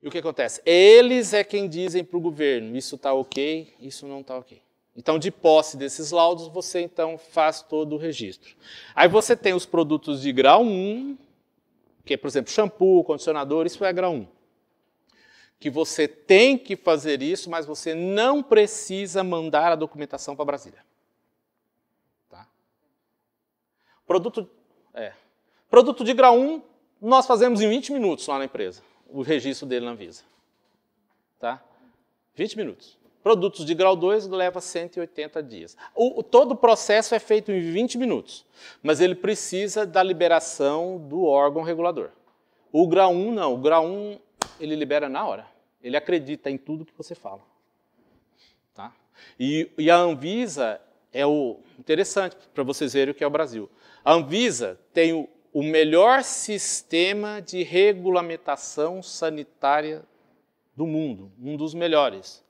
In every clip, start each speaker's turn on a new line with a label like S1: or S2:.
S1: E o que acontece? Eles é quem dizem para o governo: isso está ok, isso não está ok. Então, de posse desses laudos, você então faz todo o registro. Aí você tem os produtos de grau 1, que é, por exemplo, shampoo, condicionador, isso é grau 1 que você tem que fazer isso, mas você não precisa mandar a documentação para Brasília. Tá? Produto, é, produto de grau 1, nós fazemos em 20 minutos lá na empresa, o registro dele na Anvisa. Tá? 20 minutos. Produtos de grau 2 leva 180 dias. O, todo o processo é feito em 20 minutos, mas ele precisa da liberação do órgão regulador. O grau 1 não, o grau 1 ele libera na hora. Ele acredita em tudo que você fala. Tá? E, e a Anvisa é o interessante para vocês verem o que é o Brasil. A Anvisa tem o, o melhor sistema de regulamentação sanitária do mundo, um dos melhores.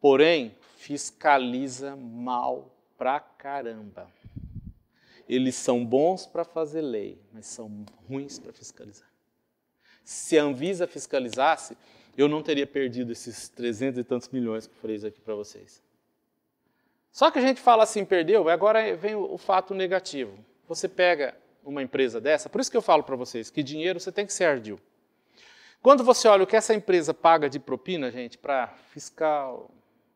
S1: Porém, fiscaliza mal pra caramba. Eles são bons para fazer lei, mas são ruins para fiscalizar. Se a Anvisa fiscalizasse, eu não teria perdido esses 300 e tantos milhões que eu falei aqui para vocês. Só que a gente fala assim, perdeu, agora vem o fato negativo. Você pega uma empresa dessa, por isso que eu falo para vocês que dinheiro você tem que ser ardil. Quando você olha o que essa empresa paga de propina, gente, para fiscal,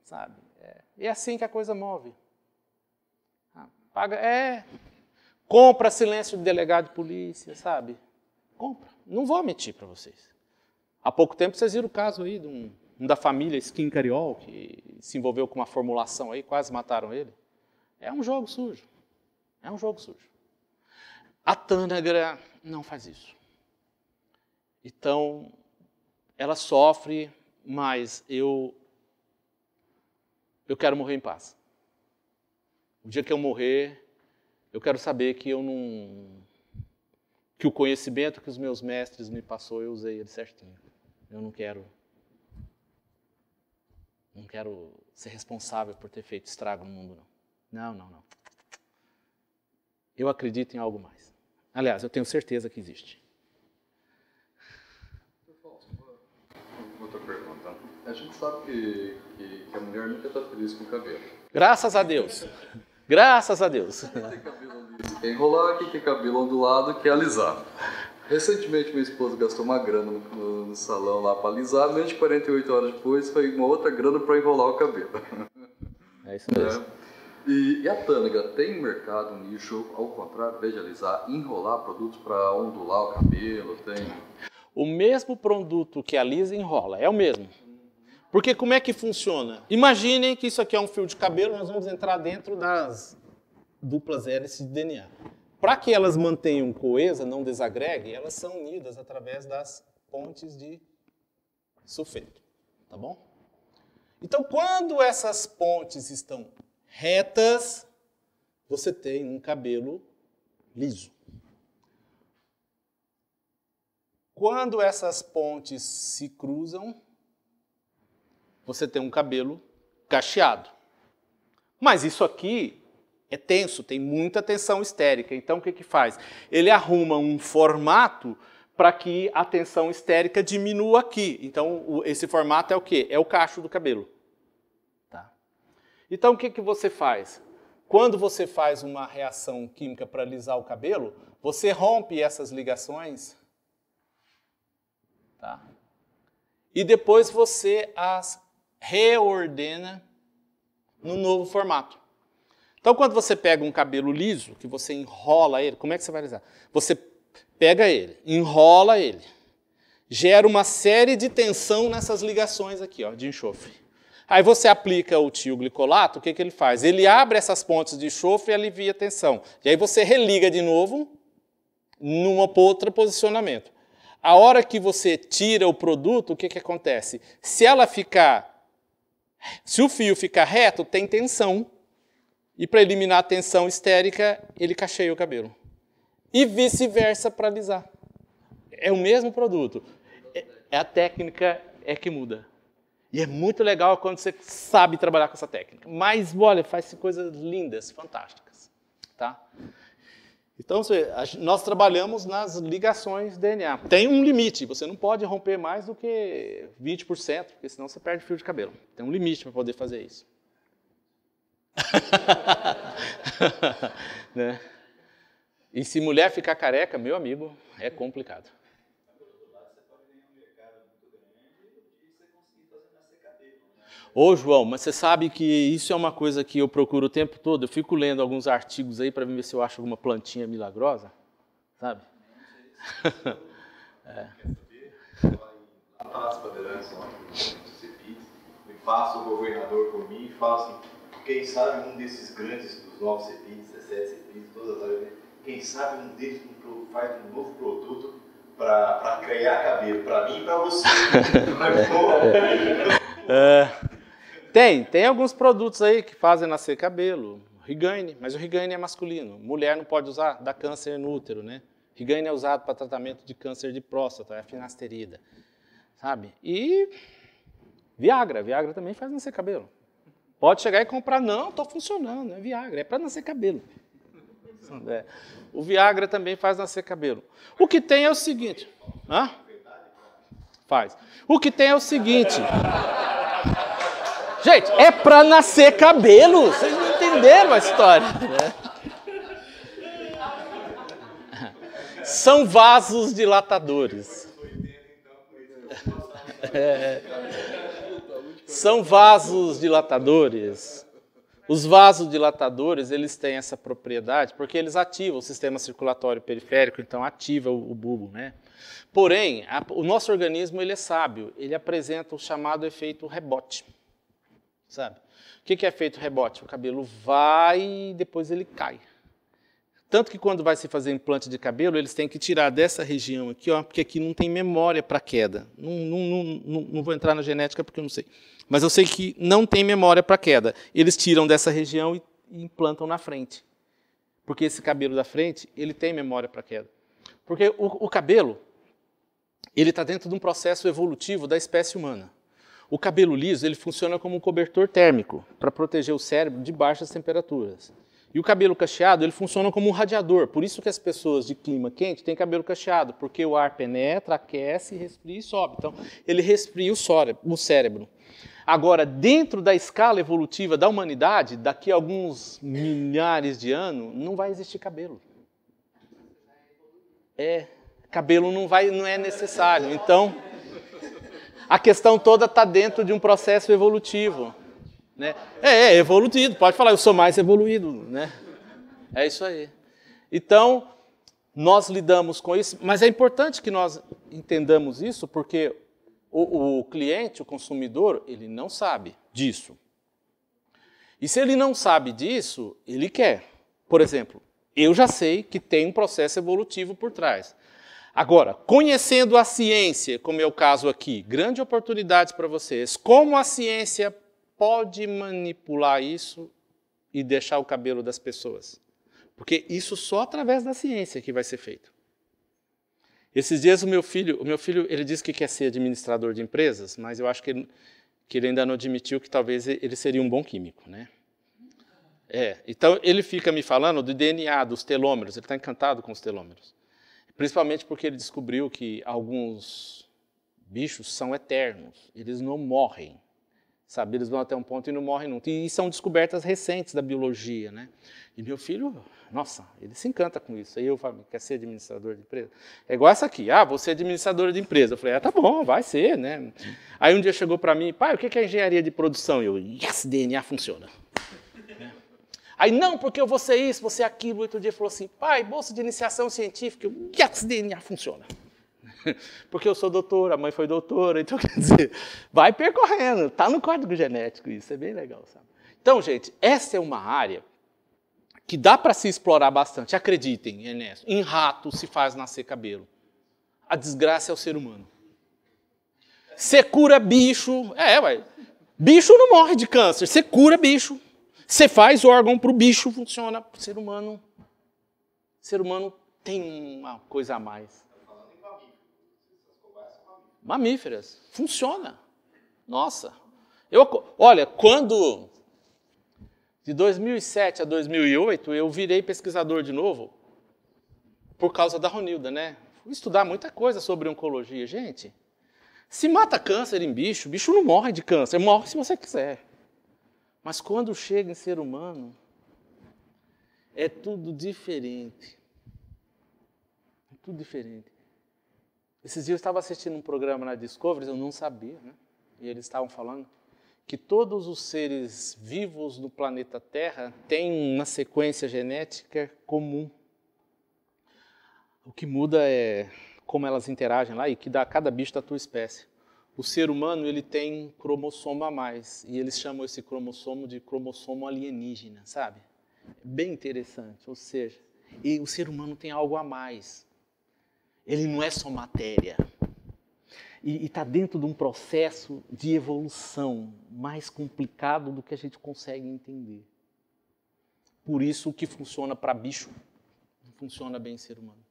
S1: sabe? É, é assim que a coisa move. Ah, paga, é. Compra silêncio de delegado de polícia, sabe? Compra. Não vou mentir para vocês. Há pouco tempo vocês viram o caso aí de um, um da família Skin Cariol, que se envolveu com uma formulação aí, quase mataram ele. É um jogo sujo. É um jogo sujo. A Tânagra não faz isso. Então, ela sofre, mas eu eu quero morrer em paz. O dia que eu morrer, eu quero saber que eu não que o conhecimento que os meus mestres me passou, eu usei ele certinho eu não quero não quero ser responsável por ter feito estrago no mundo, não. Não, não, não. Eu acredito em algo mais. Aliás, eu tenho certeza que existe. Outra pergunta. A gente sabe que, que, que a mulher nunca está feliz com o cabelo. Graças a Deus. Graças a Deus. tem cabelo liso, enrolar, que tem cabelo ondulado, é alisar. Recentemente, minha esposa gastou uma grana no, no, salão lá para alisar, menos de 48 horas depois foi uma outra grana para enrolar o cabelo. É isso mesmo. É. E, e, a tânica tem mercado, nicho, ao contrário, veja, alisar, enrolar produtos para ondular o cabelo, tem... O mesmo produto que alisa enrola, é o mesmo. Porque como é que funciona? Imaginem que isso aqui é um fio de cabelo, nós vamos entrar dentro das duplas hélices de DNA para que elas mantenham coesa, não desagreguem, elas são unidas através das pontes de sulfeto, tá bom? Então, quando essas pontes estão retas, você tem um cabelo liso. Quando essas pontes se cruzam, você tem um cabelo cacheado. Mas isso aqui é tenso, tem muita tensão histérica. Então o que, que faz? Ele arruma um formato para que a tensão histérica diminua aqui. Então esse formato é o quê? É o cacho do cabelo. Tá. Então o que, que você faz? Quando você faz uma reação química para alisar o cabelo, você rompe essas ligações tá? e depois você as reordena no novo formato. Então, quando você pega um cabelo liso, que você enrola ele, como é que você vai alisar? Você pega ele, enrola ele, gera uma série de tensão nessas ligações aqui, ó, de enxofre. Aí você aplica o tio glicolato. o que, que ele faz? Ele abre essas pontes de enxofre e alivia a tensão. E aí você religa de novo num outro posicionamento. A hora que você tira o produto, o que, que acontece? Se ela ficar, se o fio ficar reto, tem tensão e para eliminar a tensão histérica, ele cacheia o cabelo. E vice-versa para alisar. É o mesmo produto. É, é a técnica é que muda. E é muito legal quando você sabe trabalhar com essa técnica. Mas, olha, faz coisas lindas, fantásticas. Tá? Então, nós trabalhamos nas ligações DNA. Tem um limite, você não pode romper mais do que 20%, porque senão você perde fio de cabelo. Tem um limite para poder fazer isso. né? E se mulher ficar careca, meu amigo, é complicado. Ô João, mas você sabe que isso é uma coisa que eu procuro o tempo todo. Eu fico lendo alguns artigos aí para ver se eu acho alguma plantinha milagrosa, sabe? é. faça o governador por mim e falo assim, quem sabe um desses grandes, dos 9 CPIs, 17 CPIs, todas as áreas, né? quem sabe um deles faz um novo produto para ganhar cabelo, para mim e para você. é, tem, tem alguns produtos aí que fazem nascer cabelo. Rigaine, mas o Rigaine é masculino. Mulher não pode usar, dá câncer no útero, né? Rigaine é usado para tratamento de câncer de próstata, é a finasterida, sabe? E Viagra, Viagra também faz nascer cabelo. Pode chegar e comprar, não, estou funcionando, é Viagra, é para nascer cabelo. É. O Viagra também faz nascer cabelo. O que tem é o seguinte. Hã? Faz. O que tem é o seguinte. Gente, é para nascer cabelo. Vocês não entenderam a história. Né? São vasos dilatadores. É. São vasos dilatadores. Os vasos dilatadores, eles têm essa propriedade porque eles ativam o sistema circulatório periférico, então ativa o, o bulbo, né? Porém, a, o nosso organismo, ele é sábio, ele apresenta o chamado efeito rebote, sabe? O que, que é efeito rebote? O cabelo vai e depois ele cai. Tanto que quando vai se fazer implante de cabelo, eles têm que tirar dessa região aqui, ó, porque aqui não tem memória para queda. Não, não, não, não, vou entrar na genética porque eu não sei. Mas eu sei que não tem memória para queda. Eles tiram dessa região e, implantam na frente. Porque esse cabelo da frente, ele tem memória para queda. Porque o, o cabelo, ele está dentro de um processo evolutivo da espécie humana. O cabelo liso, ele funciona como um cobertor térmico para proteger o cérebro de baixas temperaturas. E o cabelo cacheado, ele funciona como um radiador. Por isso que as pessoas de clima quente têm cabelo cacheado, porque o ar penetra, aquece, resfria e sobe. Então, ele resfria o cérebro. Agora, dentro da escala evolutiva da humanidade, daqui a alguns milhares de anos, não vai existir cabelo. É, cabelo não vai, não é necessário. Então, a questão toda está dentro de um processo evolutivo. Né? É, é, evolutivo, pode falar, eu sou mais evoluído. Né? É isso aí. Então, nós lidamos com isso, mas é importante que nós entendamos isso, porque o, o cliente, o consumidor, ele não sabe disso. E se ele não sabe disso, ele quer. Por exemplo, eu já sei que tem um processo evolutivo por trás. Agora, conhecendo a ciência, como é o caso aqui, grande oportunidade para vocês, como a ciência pode manipular isso e deixar o cabelo das pessoas. Porque isso só através da ciência que vai ser feito. Esses dias o meu filho, o meu filho, ele disse que quer ser administrador de empresas, mas eu acho que ele, que ele ainda não admitiu que talvez ele seria um bom químico, né? É, então ele fica me falando do DNA, dos telômeros, ele está encantado com os telômeros. Principalmente porque ele descobriu que alguns bichos são eternos, eles não morrem. Sabe, eles vão até um ponto e não morrem nunca. E são descobertas recentes da biologia, né? E meu filho, nossa, ele se encanta com isso. Aí eu falo, quer ser administrador de empresa? É igual essa aqui, ah, você é administrador de empresa. Eu falei, ah, tá bom, vai ser, né? Aí um dia chegou para mim, pai, o que é engenharia de produção? eu, yes, DNA funciona. Aí, não, porque eu vou ser isso, você aquilo. Outro dia falou assim, pai, bolsa de iniciação científica. Eu, yes, DNA funciona. Porque eu sou doutor, a mãe foi doutora, então quer dizer, vai percorrendo, está no código genético isso, é bem legal, sabe? Então, gente, essa é uma área que dá para se explorar bastante, acreditem, Ernesto, em rato se faz nascer cabelo. A desgraça é o ser humano. Você cura bicho, é, ué, bicho não morre de câncer, você cura bicho. Você faz órgão para o bicho, funciona para o ser humano. O ser humano tem uma coisa a mais mamíferas. Funciona. Nossa. Eu, olha, quando de 2007 a 2008 eu virei pesquisador de novo por causa da Ronilda, né? Fui estudar muita coisa sobre oncologia, gente. Se mata câncer em bicho, bicho não morre de câncer, morre se você quiser. Mas quando chega em ser humano, é tudo diferente. É tudo diferente. Esses dias eu estava assistindo um programa na Discovery, eu não sabia, né? E eles estavam falando que todos os seres vivos do planeta Terra têm uma sequência genética comum. O que muda é como elas interagem lá e que dá cada bicho da tua espécie. O ser humano ele tem um cromossomo a mais e eles chamam esse cromossomo de cromossomo alienígena, sabe? É bem interessante, ou seja, e o ser humano tem algo a mais. Ele não é só matéria. E está dentro de um processo de evolução mais complicado do que a gente consegue entender. Por isso, o que funciona para bicho não funciona bem em ser humano.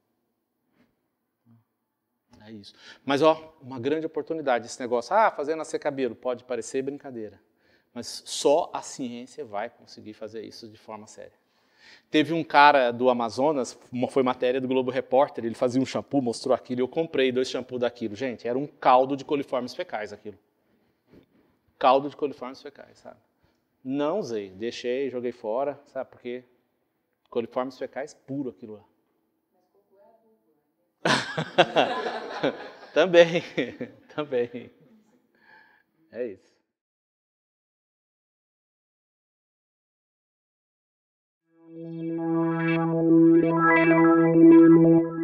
S1: É isso. Mas, ó, uma grande oportunidade esse negócio. Ah, fazer nascer cabelo pode parecer brincadeira, mas só a ciência vai conseguir fazer isso de forma séria. Teve um cara do Amazonas, foi matéria do Globo Repórter, ele fazia um shampoo, mostrou aquilo, eu comprei dois shampoos daquilo. Gente, era um caldo de coliformes fecais aquilo. Caldo de coliformes fecais, sabe? Não usei, deixei, joguei fora, sabe? Porque coliformes fecais puro aquilo lá. também, também. É isso. Thank you.